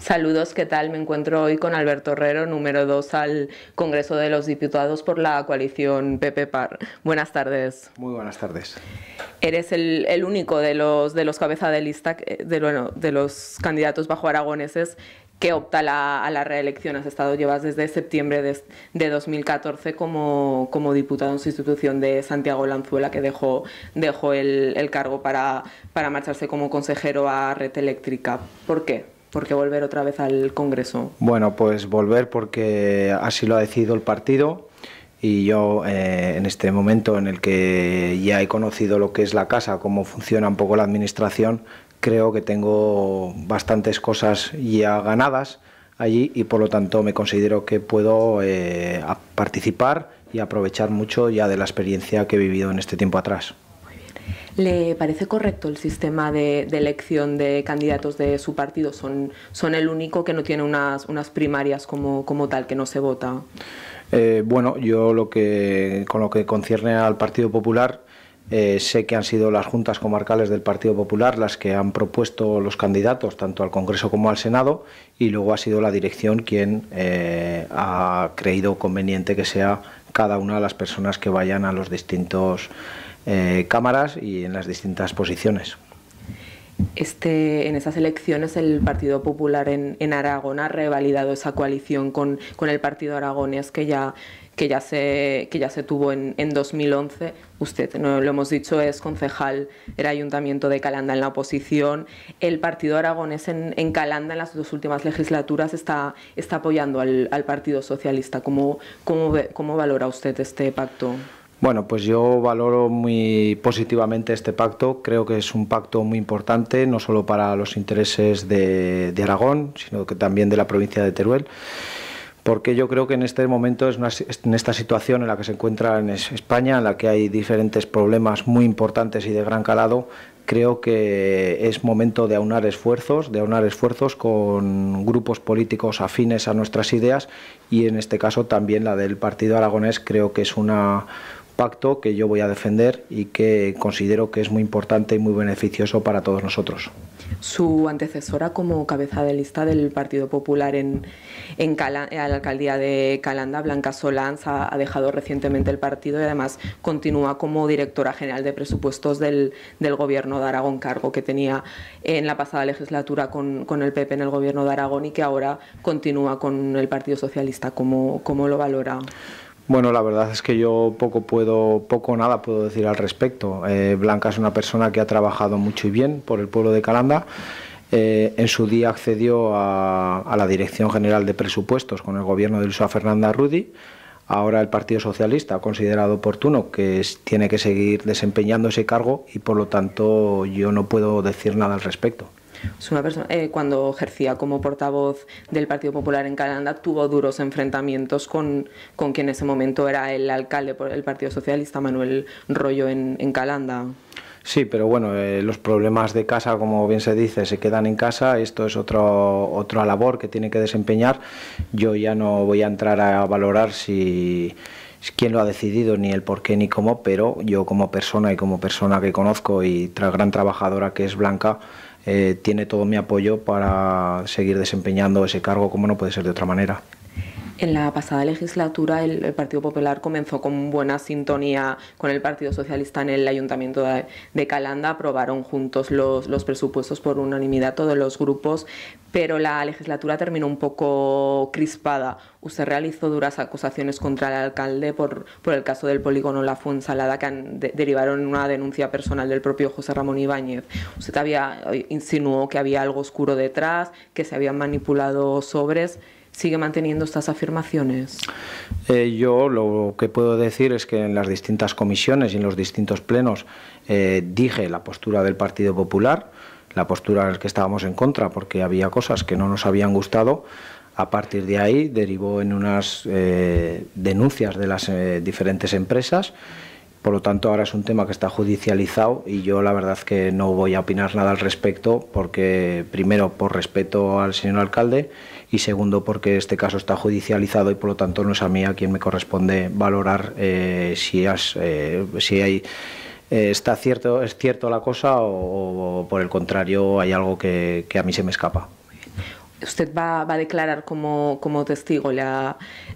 Saludos, ¿qué tal? Me encuentro hoy con Alberto Herrero, número 2 al Congreso de los Diputados por la coalición PP-PAR. Buenas tardes. Muy buenas tardes. Eres el, único de los, de los cabeza de lista, eh, de los candidatos bajo aragoneses que opta a la reelección. Has estado, llevas desde septiembre de, 2014 como, diputado en institución de Santiago Lanzuela, que dejó, dejó el, cargo para, para marcharse como consejero a Red Eléctrica. ¿Por qué? ¿Por qué volver otra vez al Congreso? Bueno, pues volver porque así lo ha decidido el partido y yo eh, en este momento en el que ya he conocido lo que es la casa, cómo funciona un poco la administración, creo que tengo bastantes cosas ya ganadas allí y por lo tanto me considero que puedo eh, participar y aprovechar mucho ya de la experiencia que he vivido en este tiempo atrás. ¿Le parece correcto el sistema de, de, elección de candidatos de su partido? Son, son el único que no tiene unas, unas primarias como, como tal, que no se vota. Eh, bueno, yo con lo que concierne al Partido Popular, eh, sé que han sido las juntas comarcales del Partido Popular las que han propuesto los candidatos tanto al Congreso como al Senado y luego ha sido la dirección quien eh, ha creído conveniente que sea cada una de las personas que vayan a los distintos cámaras y en las distintas posiciones este, en esas elecciones el Partido Popular en, Aragón ha revalidado esa coalición con, el Partido Aragonés que ya, se, tuvo en, 2011. Usted, lo hemos dicho, es concejal del Ayuntamiento de Calanda en la oposición. El Partido Aragonés en, Calanda en las dos últimas legislaturas está, apoyando al, Partido Socialista. ¿Cómo valora usted este pacto? Bueno, pues yo valoro muy positivamente este pacto. Creo que es un pacto muy importante, no solo para los intereses de, Aragón, sino que también de la provincia de Teruel, porque yo creo que en este momento, es en esta situación en la que se encuentra en España, en la que hay diferentes problemas muy importantes y de gran calado, creo que es momento de aunar esfuerzos, de aunar esfuerzos con grupos políticos afines a nuestras ideas y en este caso también la del Partido Aragonés creo que es una pacto que yo voy a defender y que considero que es muy importante y muy beneficioso para todos nosotros. Su antecesora como cabeza de lista del Partido Popular en, la alcaldía de Calanda, Blanca Solanz, ha, dejado recientemente el partido y además continúa como directora general de presupuestos del, Gobierno de Aragón, cargo que tenía en la pasada legislatura con, el PP en el Gobierno de Aragón y que ahora continúa con el Partido Socialista. ¿Cómo, cómo lo valora? Bueno, la verdad es que yo poco puedo, poco nada puedo decir al respecto. Eh, Blanca es una persona que ha trabajado mucho y bien por el pueblo de Calanda. Eh, en su día accedió a, la Dirección General de Presupuestos con el gobierno de Luisa Fernanda Rudi. Ahora el Partido Socialista ha considerado oportuno que tiene que seguir desempeñando ese cargo y por lo tanto yo no puedo decir nada al respecto una persona, eh, cuando ejercía como portavoz del Partido Popular en calanda tuvo duros enfrentamientos con, con quien en ese momento era el alcalde por el Partido Socialista, Manuel Rollo, en, en Calanda. Sí, pero bueno, eh, los problemas de casa, como bien se dice, se quedan en casa. Esto es otro, otra labor que tiene que desempeñar. Yo ya no voy a entrar a valorar si quién lo ha decidido, ni el por qué, ni cómo, pero yo como persona y como persona que conozco y tras gran trabajadora que es Blanca, eh, tiene todo mi apoyo para seguir desempeñando ese cargo como no puede ser de otra manera. En la pasada legislatura el, Partido Popular comenzó con buena sintonía con el Partido Socialista en el Ayuntamiento de, Calanda, aprobaron juntos los, presupuestos por unanimidad todos los grupos, pero la legislatura terminó un poco crispada. Usted realizó duras acusaciones contra el alcalde por, el caso del polígono La Fuensalada que derivaron en una denuncia personal del propio José Ramón Ibáñez. Usted había, eh, insinuó que había algo oscuro detrás, que se habían manipulado sobres sigue manteniendo estas afirmaciones? Eh, yo lo que puedo decir es que en las distintas comisiones y en los distintos plenos eh, dije la postura del Partido Popular, la postura en la que estábamos en contra, porque había cosas que no nos habían gustado. A partir de ahí derivó en unas eh, denuncias de las diferentes empresas por lo tanto, ahora es un tema que está judicializado y yo la verdad que no voy a opinar nada al respecto porque, primero, por respeto al señor alcalde y, segundo, porque este caso está judicializado y, por lo tanto, no es a mí a quien me corresponde valorar eh, si, has, eh, si hay... Eh, está cierto, es cierto la cosa o, por el contrario hay algo que a mí se me escapa usted va, a declarar como, como testigo, le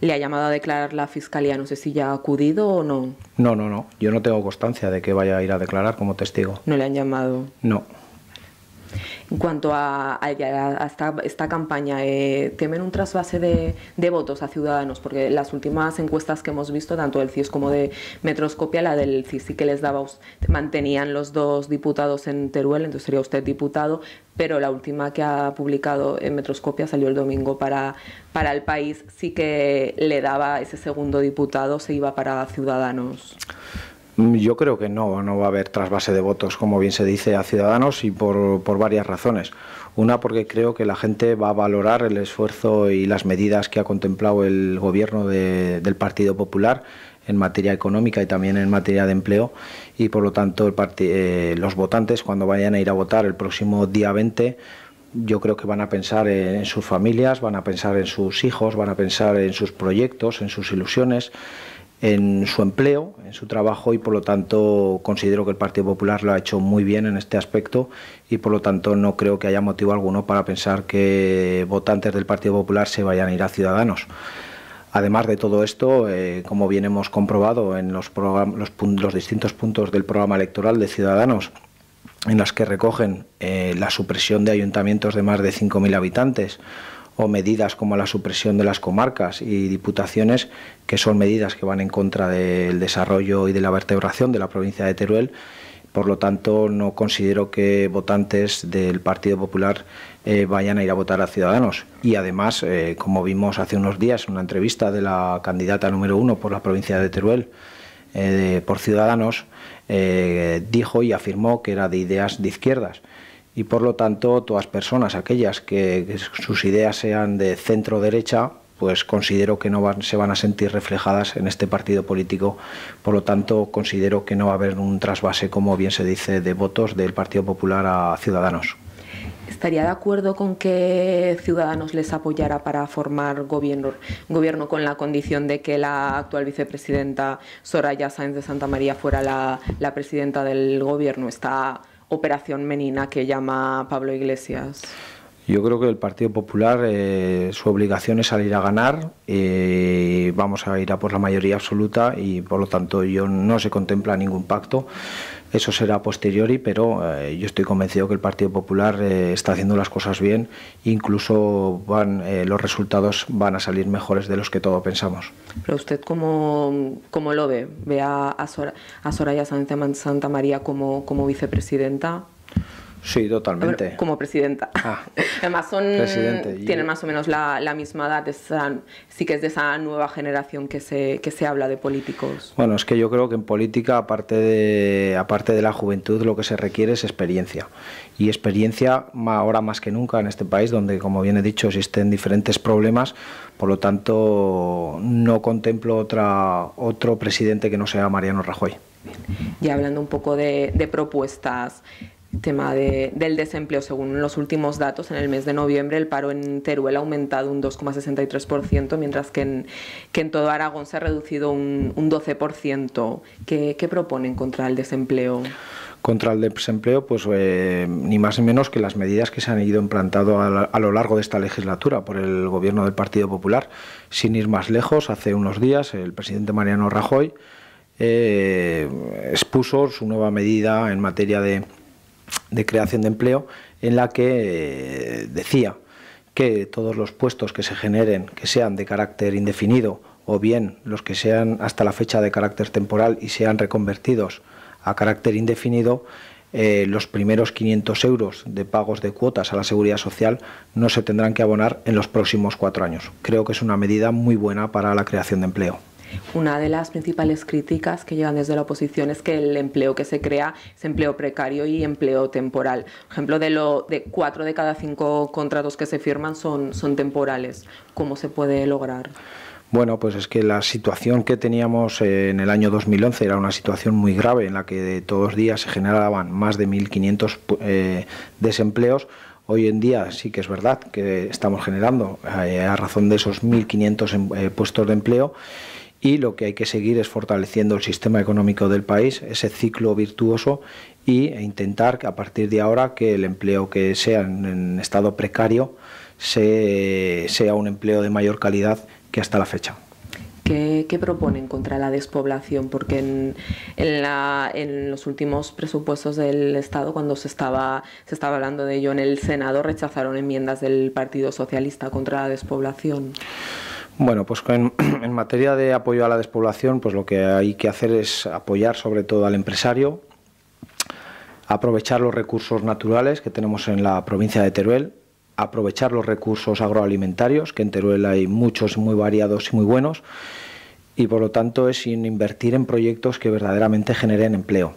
le ha, llamado a declarar la fiscalía, no sé si ya ha acudido o no. No, no, no, yo no tengo constancia de que vaya a ir a declarar como testigo. ¿No le han llamado? No. En cuanto a, a, esta, campaña, eh, ¿temen un trasvase de, votos a Ciudadanos? Porque las últimas encuestas que hemos visto, tanto del CIS como de Metroscopia, la del CIS sí que les daba, mantenían los dos diputados en Teruel, entonces sería usted diputado, pero la última que ha publicado en Metroscopia salió el domingo para, para el país, sí que le daba ese segundo diputado, se iba para Ciudadanos. Mm, yo creo que no, no va a haber trasvase de votos, como bien se dice, a Ciudadanos y por, varias razones. Una, porque creo que la gente va a valorar el esfuerzo y las medidas que ha contemplado el gobierno del Partido Popular en materia económica y también en materia de empleo y por lo tanto eh, los votantes cuando vayan a ir a votar el próximo día 20 yo creo que van a pensar en sus familias, van a pensar en sus hijos, van a pensar en sus proyectos, en sus ilusiones en su empleo, en su trabajo y por lo tanto considero que el Partido Popular lo ha hecho muy bien en este aspecto y por lo tanto no creo que haya motivo alguno para pensar que votantes del Partido Popular se vayan a ir a Ciudadanos. Además de todo esto, eh, como bien hemos comprobado en los, distintos puntos del programa electoral de Ciudadanos, en las que recogen eh, la supresión de ayuntamientos de más de 5.000 habitantes, o medidas como la supresión de las comarcas y diputaciones, que son medidas que van en contra del desarrollo y de la vertebración de la provincia de Teruel. Por lo tanto, no considero que votantes del Partido Popular eh, vayan a ir a votar a Ciudadanos. Y además, eh, como vimos hace unos días en una entrevista de la candidata número uno por la provincia de Teruel, eh, por Ciudadanos, dijo y afirmó que era de ideas de izquierdas y por lo tanto todas personas, aquellas que, sus ideas sean de centro derecha, pues considero que no se van a sentir reflejadas en este partido político. Por lo tanto, considero que no va a haber un trasvase, como bien se dice, de votos del Partido Popular a Ciudadanos. ¿Estaría de acuerdo con que Ciudadanos les apoyara para formar gobierno, gobierno con la condición de que la actual vicepresidenta Soraya Sáenz de Santa María fuera la, la presidenta del gobierno? ¿Está operación menina que llama Pablo Iglesias? Yo creo que el Partido Popular, eh, su obligación es salir a ganar, eh, vamos a ir a por la mayoría absoluta y por lo tanto yo no se contempla ningún pacto. Eso será posteriori, pero eh, yo estoy convencido que el Partido Popular eh, está haciendo las cosas bien, incluso van, eh, los resultados van a salir mejores de los que todos pensamos. Pero usted, ¿cómo, cómo lo ve? ¿Ve a, a Soraya Santa María como, como vicepresidenta? Sí, totalmente. como presidenta. Ah. Además, son, tienen más o menos la, misma edad, sí que es de esa nueva generación que se, que se habla de políticos. Bueno, es que yo creo que en política, aparte de, aparte de la juventud, lo que se requiere es experiencia. Y experiencia ahora más que nunca en este país, donde, como bien he dicho, existen diferentes problemas. Por lo tanto, no contemplo otra, otro presidente que no sea Mariano Rajoy. Y hablando un poco de propuestas, tema de, del desempleo. Según los últimos datos, en el mes de noviembre el paro en Teruel ha aumentado un 2,63%, mientras que en, que en todo Aragón se ha reducido un, un 12%. ¿Qué, ¿Qué, proponen contra el desempleo? Contra el desempleo, pues eh, ni más ni menos que las medidas que se han ido implantando a, lo largo de esta legislatura por el gobierno del Partido Popular. Sin ir más lejos, hace unos días el presidente Mariano Rajoy eh, expuso su nueva medida en materia de de creación de empleo en la que eh, decía que todos los puestos que se generen, que sean de carácter indefinido o bien los que sean hasta la fecha de carácter temporal y sean reconvertidos a carácter indefinido, eh, los primeros 500 euros de pagos de cuotas a la seguridad social no se tendrán que abonar en los próximos cuatro años. Creo que es una medida muy buena para la creación de empleo. Una de las principales críticas que llevan desde la oposición es que el empleo que se crea es empleo precario y empleo temporal. Por ejemplo, de, lo, de cuatro de cada cinco contratos que se firman son, son temporales. ¿Cómo se puede lograr? Bueno, pues es que la situación que teníamos eh, en el año 2011 era una situación muy grave en la que de todos días se generaban más de 1.500 eh, desempleos. Hoy en día sí que es verdad que estamos generando eh, a razón de esos 1.500 puestos de empleo y lo que hay que seguir es fortaleciendo el sistema económico del país, ese ciclo virtuoso y, e intentar que a partir de ahora que el empleo que sea en, estado precario sea un empleo de mayor calidad que hasta la fecha. ¿Qué, proponen contra la despoblación? Porque en, en, los últimos presupuestos del Estado, cuando se estaba, se estaba hablando de ello en el Senado, rechazaron enmiendas del Partido Socialista contra la despoblación. Bueno, pues en, materia de apoyo a la despoblación, pues lo que hay que hacer es apoyar sobre todo al empresario, aprovechar los recursos naturales que tenemos en la provincia de Teruel, aprovechar los recursos agroalimentarios, que en Teruel hay muchos muy variados y muy buenos, y por lo tanto es invertir en proyectos que verdaderamente generen empleo.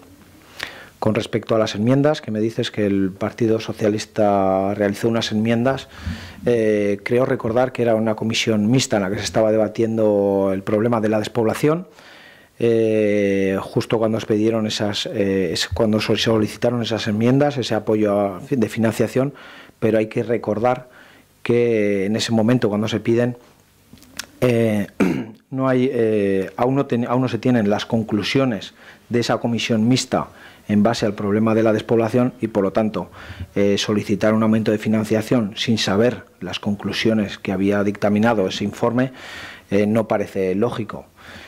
Con respecto a las enmiendas, que me dices que el Partido Socialista realizó unas enmiendas, eh, creo recordar que era una comisión mixta en la que se estaba debatiendo el problema de la despoblación. Eh, justo cuando se esas, eh, solicitaron esas enmiendas, ese apoyo de financiación, pero hay que recordar que en ese momento cuando se piden no hay, aún no, aún, no se tienen las conclusiones de esa comisión mixta en base al problema de la despoblación y, por lo tanto, eh, solicitar un aumento de financiación sin saber las conclusiones que había dictaminado ese informe eh, no parece lógico.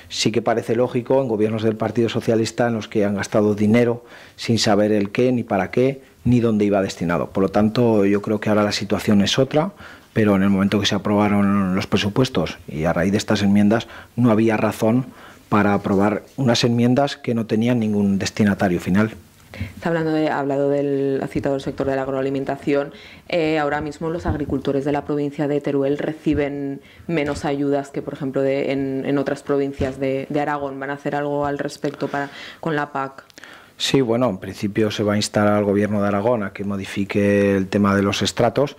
Sí que parece lógico en gobiernos del Partido Socialista en los que han gastado dinero sin saber el qué, ni para qué, ni dónde iba destinado. Por lo tanto, yo creo que ahora la situación es otra, pero en el momento que se aprobaron los presupuestos y a raíz de estas enmiendas no había razón para aprobar unas enmiendas que no tenían ningún destinatario final. Está hablando de, ha hablado del, citado el sector de la agroalimentación. Eh, ahora mismo los agricultores de la provincia de Teruel reciben menos ayudas que, por ejemplo, en, otras provincias de, Aragón. ¿Van a hacer algo al respecto con la PAC? Sí, bueno, en principio se va a instar al gobierno de Aragón a que modifique el tema de los estratos.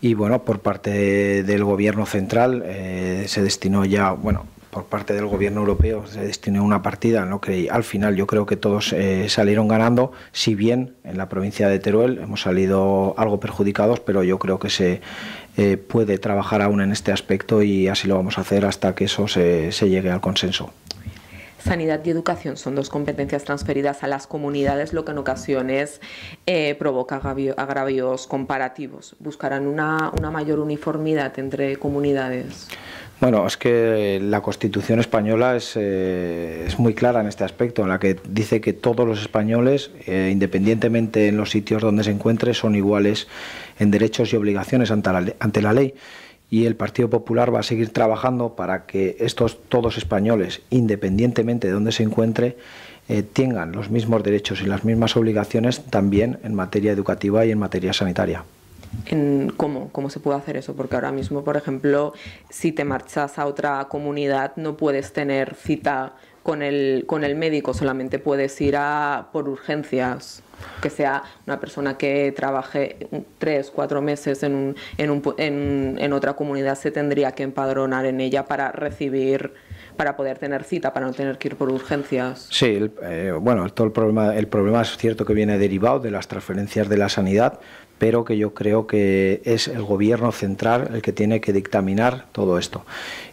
Y bueno, por parte del gobierno central eh, se destinó ya, bueno, por parte del gobierno europeo se destinó una partida, no creí. Al final yo creo que todos eh, salieron ganando, si bien en la provincia de Teruel hemos salido algo perjudicados, pero yo creo que se eh, puede trabajar aún en este aspecto y así lo vamos a hacer hasta que eso se, llegue al consenso. Sanidad y educación son dos competencias transferidas a las comunidades, lo que en ocasiones eh, provoca agravios comparativos. ¿Buscarán una, una mayor uniformidad entre comunidades? Bueno, es que la Constitución española eh, es, muy clara en este aspecto, en la que dice que todos los españoles, eh, independientemente en los sitios donde se encuentre, son iguales en derechos y obligaciones ante la, ante la ley. Y el Partido Popular va a seguir trabajando para que estos todos españoles, independientemente de donde se encuentre, eh, tengan los mismos derechos y las mismas obligaciones también en materia educativa y en materia sanitaria cómo, cómo se puede hacer eso, porque ahora mismo, por ejemplo, si te marchas a otra comunidad no puedes tener cita con el, con el médico, solamente puedes ir a, por urgencias, que sea una persona que trabaje tres, cuatro meses en, un, en, un, en, otra comunidad, se tendría que empadronar en ella para recibir para poder tener cita, para no tener que ir por urgencias. Sí, eh, bueno, el problema, el problema es cierto que viene derivado de las transferencias de la sanidad, pero que yo creo que es el gobierno central el que tiene que dictaminar todo esto.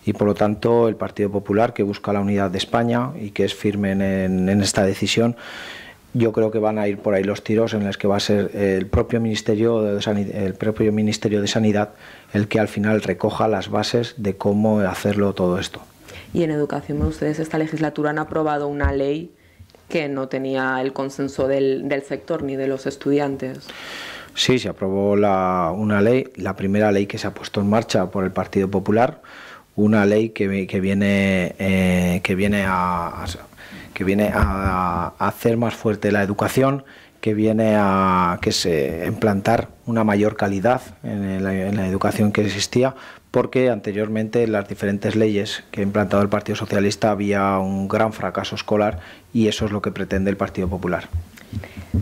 Y por lo tanto, el Partido Popular, que busca la unidad de España y que es firme en, esta decisión, yo creo que van a ir por ahí los tiros en los que va a ser el propio ministerio de sanidad, el propio ministerio de sanidad el que al final recoja las bases de cómo hacerlo todo esto y en educación ustedes esta legislatura han aprobado una ley que no tenía el consenso del sector ni de los estudiantes Sí, se aprobó una ley, la primera ley que se ha puesto en marcha por el Partido Popular, una ley que, viene, a, hacer más fuerte la educación, que viene a implantar una mayor calidad en la, educación que existía, porque anteriormente en las diferentes leyes que ha implantado el Partido Socialista había un gran fracaso escolar y eso es lo que pretende el Partido Popular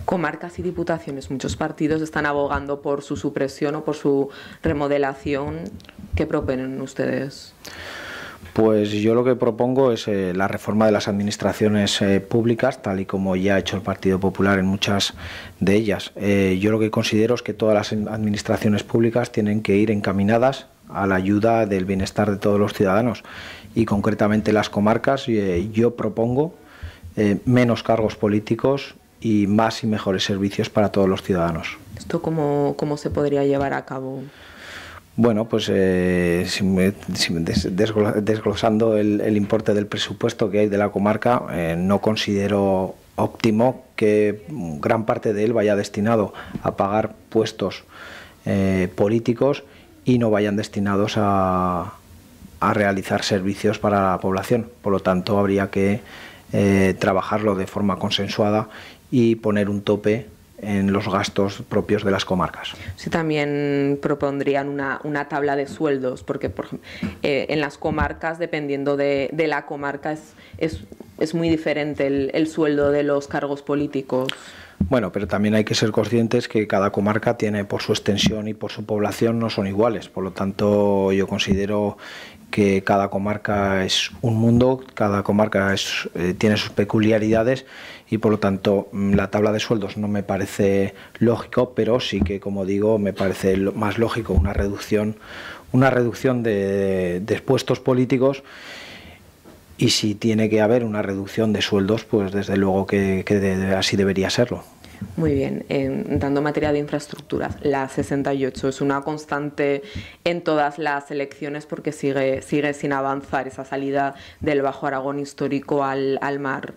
comarcas y diputaciones, muchos partidos están abogando por su supresión o por su remodelación. ¿Qué proponen ustedes? Pues yo lo que propongo es eh, la reforma de las administraciones eh, públicas, tal y como ya ha hecho el Partido Popular en muchas de ellas. Eh, yo lo que considero es que todas las administraciones públicas tienen que ir encaminadas a la ayuda del bienestar de todos los ciudadanos y concretamente las comarcas. yo propongo menos cargos políticos, y más y mejores servicios para todos los ciudadanos. ¿Esto cómo, cómo se podría llevar a cabo? Bueno, pues eh, desglosando el, importe del presupuesto que hay de la comarca, eh, no considero óptimo que gran parte de él vaya destinado a pagar puestos eh, políticos y no vayan destinados a, a, realizar servicios para la población. Por lo tanto, habría que trabajarlo de forma consensuada y poner un tope en los gastos propios de las comarcas. Sí, también propondrían una, una tabla de sueldos, porque por, eh, en las comarcas, dependiendo de, de la comarca, es, es, es muy diferente el, el, sueldo de los cargos políticos. Bueno, pero también hay que ser conscientes que cada comarca tiene por su extensión y por su población no son iguales. Por lo tanto, yo considero que cada comarca es un mundo, cada comarca eh, tiene sus peculiaridades y por lo tanto mm, la tabla de sueldos no me parece lógico, pero sí que como digo me parece más lógico una reducción, una reducción de, puestos políticos y si tiene que haber una reducción de sueldos, pues desde luego que, así debería serlo. Muy bien, eh, dando materia de infraestructuras, la 68 es una constante en todas las elecciones porque sigue, sigue sin avanzar esa salida del Bajo Aragón histórico al, al mar.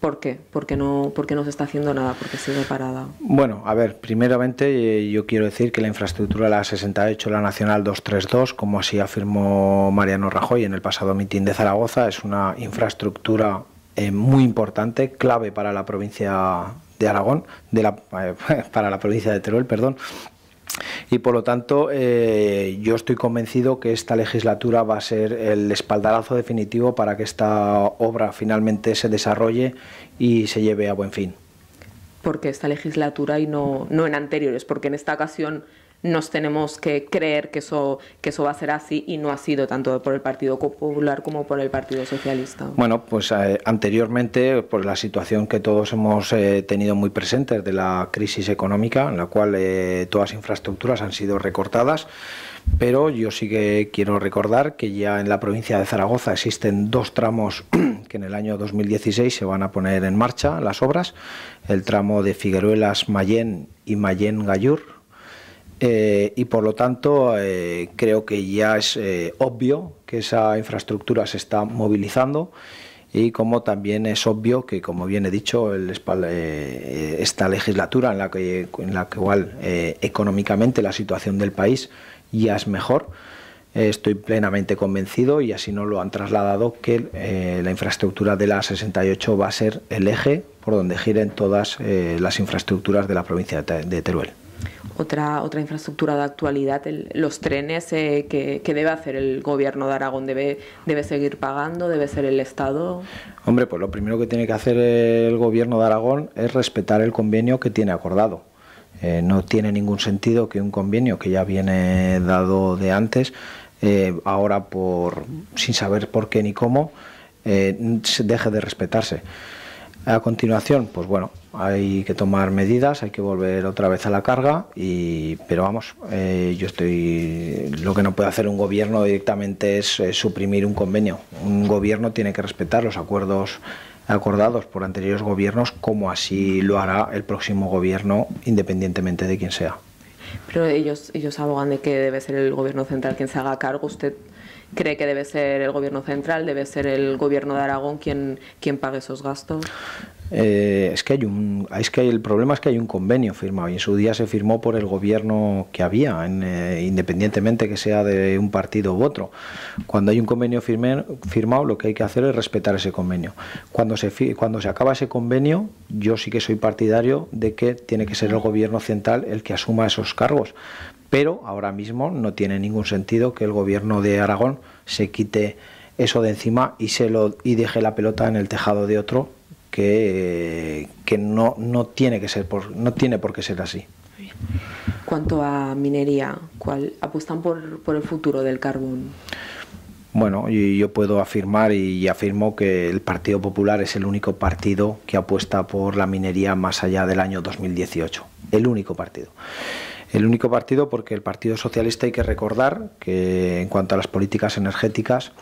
¿Por qué? ¿Por qué, no, no se está haciendo nada? ¿Por qué sigue parada? Bueno, a ver, primeramente eh, yo quiero decir que la infraestructura la 68, la Nacional 232, como así afirmó Mariano Rajoy en el pasado mitin de Zaragoza, es una infraestructura eh, muy importante, clave para la provincia de Aragón, de la, eh, para la provincia de Teruel, perdón. Y por lo tanto, eh, yo estoy convencido que esta legislatura va a ser el espaldarazo definitivo para que esta obra finalmente se desarrolle y se lleve a buen fin. Porque esta legislatura y no, no en anteriores, porque en esta ocasión nos tenemos que creer que eso, que eso va a ser así y no ha sido tanto por el Partido Popular como por el Partido Socialista. Bueno, pues eh, anteriormente, por la situación que todos hemos eh, tenido muy presente de la crisis económica, en la cual eh, todas las infraestructuras han sido recortadas, pero yo sí que quiero recordar que ya en la provincia de Zaragoza existen dos tramos que en el año 2016 se van a poner en marcha las obras, el tramo de Figueruelas-Mayén y Mayén-Gallur, eh, y por lo tanto eh, creo que ya es eh, obvio que esa infraestructura se está movilizando y como también es obvio que, como bien he dicho, esta legislatura en la, que, en la cual económicamente la situación del país ya es mejor, estoy plenamente convencido y así nos lo han trasladado que la infraestructura de la 68 va a ser el eje por donde giren todas las infraestructuras de la provincia de Teruel otra, otra infraestructura de actualidad, los trenes eh, que, debe hacer el gobierno de Aragón, debe, debe seguir pagando, debe ser el Estado. Hombre, pues lo primero que tiene que hacer el gobierno de Aragón es respetar el convenio que tiene acordado. Eh, no tiene ningún sentido que un convenio que ya viene dado de antes, eh, ahora por sin saber por qué ni cómo, se deje de respetarse. A continuación, pues bueno, hay que tomar medidas, hay que volver otra vez a la carga, y, pero vamos, eh, yo estoy. Lo que no puede hacer un gobierno directamente es, eh, suprimir un convenio. Un gobierno tiene que respetar los acuerdos acordados por anteriores gobiernos, como así lo hará el próximo gobierno, independientemente de quién sea. Pero ellos, ellos abogan de que debe ser el gobierno central quien se haga cargo. ¿Usted cree que debe ser el gobierno central, debe ser el gobierno de Aragón quien, quien pague esos gastos? Eh, es que hay un, es que el problema es que hay un convenio firmado y en su día se firmó por el gobierno que había, eh, independientemente que sea de un partido u otro. Cuando hay un convenio firme, firmado, lo que hay que hacer es respetar ese convenio. Cuando se cuando se acaba ese convenio, yo sí que soy partidario de que tiene que ser el gobierno central el que asuma esos cargos, pero ahora mismo no tiene ningún sentido que el gobierno de Aragón se quite eso de encima y se lo y deje la pelota en el tejado de otro que, que no, no tiene que ser por, no tiene por qué ser así. Cuanto a minería, ¿cuál apuestan por, el futuro del carbón? Bueno, yo puedo afirmar y afirmo que el Partido Popular es el único partido que apuesta por la minería más allá del año 2018. El único partido el único partido porque el Partido Socialista hay que recordar que en cuanto a las políticas energéticas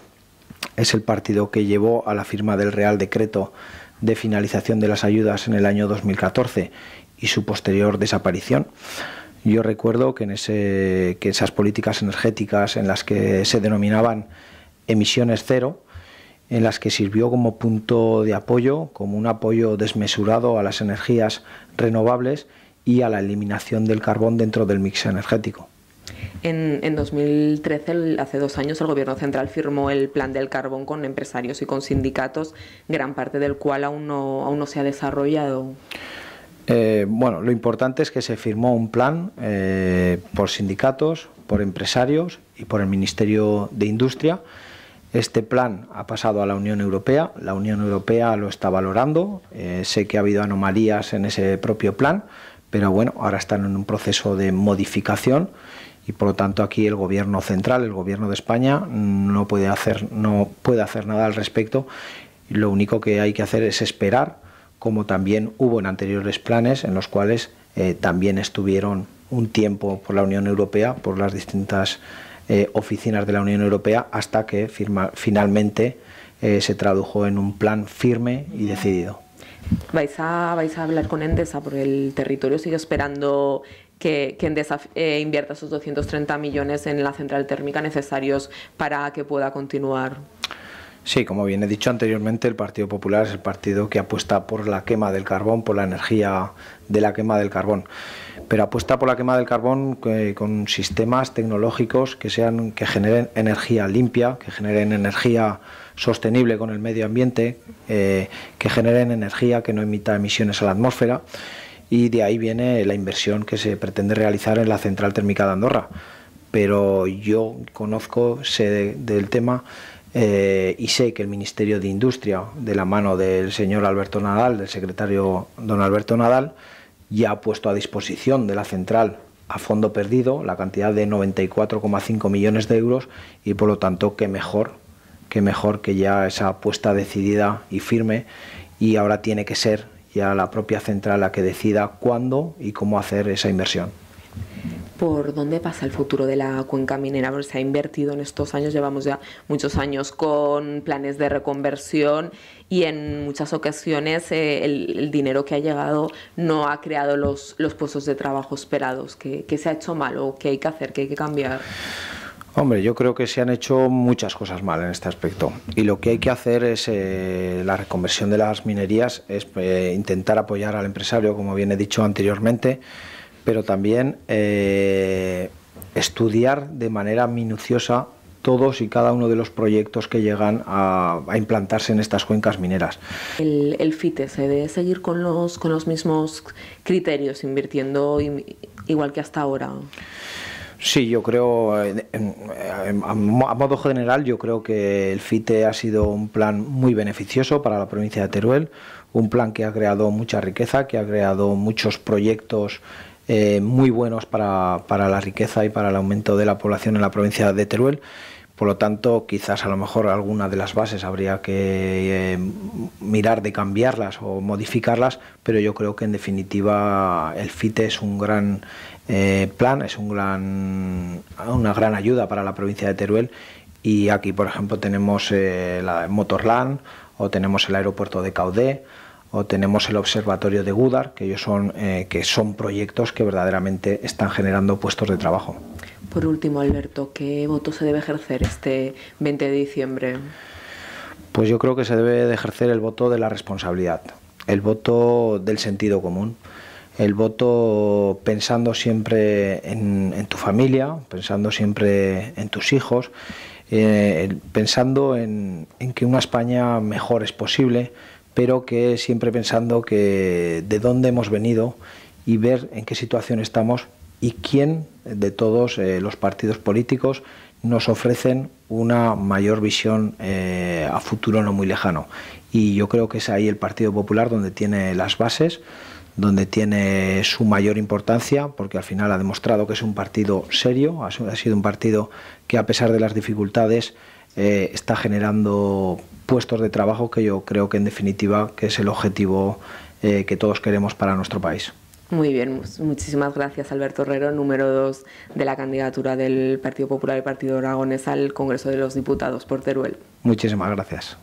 es el partido que llevó a la firma del Real Decreto de finalización de las ayudas en el año 2014 y su posterior desaparición. Yo recuerdo que, en esas políticas energéticas en las que se denominaban emisiones cero, en las que sirvió como punto de apoyo, como un apoyo desmesurado a las energías renovables y a la eliminación del carbón dentro del mix energético. En, 2013, hace dos años, el Gobierno central firmó el Plan del Carbón con empresarios y con sindicatos, gran parte del cual aún no, aún no se ha desarrollado. Eh, bueno, lo importante es que se firmó un plan eh, por sindicatos, por empresarios y por el Ministerio de Industria. Este plan ha pasado a la Unión Europea, la Unión Europea lo está valorando, eh, sé que ha habido anomalías en ese propio plan, pero bueno, ahora están en un proceso de modificación y por lo tanto aquí el gobierno central, el gobierno de España mm, no puede hacer no puede hacer nada al respecto. Lo único que hay que hacer es esperar, como también hubo en anteriores planes en los cuales eh, también estuvieron un tiempo por la Unión Europea, por las distintas eh, oficinas de la Unión Europea, hasta que finalmente eh, se tradujo en un plan firme y decidido vais a, hablar con Endesa por el territorio sigue esperando que, Endesa eh, invierta esos 230 millones en la central térmica necesarios para que pueda continuar. Sí, como bien he dicho anteriormente, el Partido Popular es el partido que apuesta por la quema del carbón, por la energía de la quema del carbón. Pero apuesta por la quema del carbón eh, con sistemas tecnológicos que sean que generen energía limpia, que generen energía sostenible con el medio ambiente, eh, que generen energía que no emita emisiones a la atmósfera. Y de ahí viene la inversión que se pretende realizar en la central térmica de Andorra. Pero yo conozco, sé del tema eh, y sé que el Ministerio de Industria, de la mano del señor Alberto Nadal, del secretario don Alberto Nadal, ya ha puesto a disposición de la central a fondo perdido la cantidad de 94,5 millones de euros y por lo tanto que mejor, que mejor que ya esa apuesta decidida y firme y ahora tiene que ser ya la propia central la que decida cuándo y cómo hacer esa inversión por dónde pasa el futuro de la cuenca minera, porque se ha invertido en estos años, llevamos ya muchos años con planes de reconversión y en muchas ocasiones eh, el, dinero que ha llegado no ha creado los, puestos de trabajo esperados. ¿Qué, se ha hecho mal o qué hay que hacer, qué hay que cambiar? Hombre, yo creo que se han hecho muchas cosas mal en este aspecto. Y lo que hay que hacer es eh, la reconversión de las minerías, es eh, intentar apoyar al empresario, como bien he dicho anteriormente, pero también eh, estudiar de manera minuciosa todos y cada uno de los proyectos que llegan a, implantarse en estas cuencas mineras. El, FITE se debe seguir con los, con los mismos criterios, invirtiendo igual que hasta ahora. Sí, yo creo, a modo general, yo creo que el FITE ha sido un plan muy beneficioso para la provincia de Teruel, un plan que ha creado mucha riqueza, que ha creado muchos proyectos eh, muy buenos para, para la riqueza y para el aumento de la población en la provincia de Teruel. Por lo tanto, quizás a lo mejor alguna de las bases habría que eh, mirar de cambiarlas o modificarlas, pero yo creo que en definitiva el FITE es un gran eh, plan, es un gran, una gran ayuda para la provincia de Teruel y aquí, por ejemplo, tenemos eh, la Motorland o tenemos el aeropuerto de Caudé o tenemos el Observatorio de Gudar, que, ellos son, eh, que son proyectos que verdaderamente están generando puestos de trabajo. Por último, Alberto, ¿qué voto se debe ejercer este 20 de diciembre? Pues yo creo que se debe de ejercer el voto de la responsabilidad, el voto del sentido común, el voto pensando siempre en, tu familia, pensando siempre en tus hijos, eh, pensando en que una España mejor es posible pero que siempre pensando que de dónde hemos venido y ver en qué situación estamos y quién de todos eh, los partidos políticos nos ofrecen una mayor visión eh, a futuro no muy lejano. Y yo creo que es ahí el Partido Popular donde tiene las bases, donde tiene su mayor importancia, porque al final ha demostrado que es un partido serio, ha sido un partido que a pesar de las dificultades eh, está generando puestos de trabajo que yo creo que en definitiva que es el objetivo que todos queremos para nuestro país. Muy bien, muchísimas gracias Alberto Herrero, número 2 de la candidatura del Partido Popular y Partido Aragonés al Congreso de los Diputados por Teruel. Muchísimas gracias.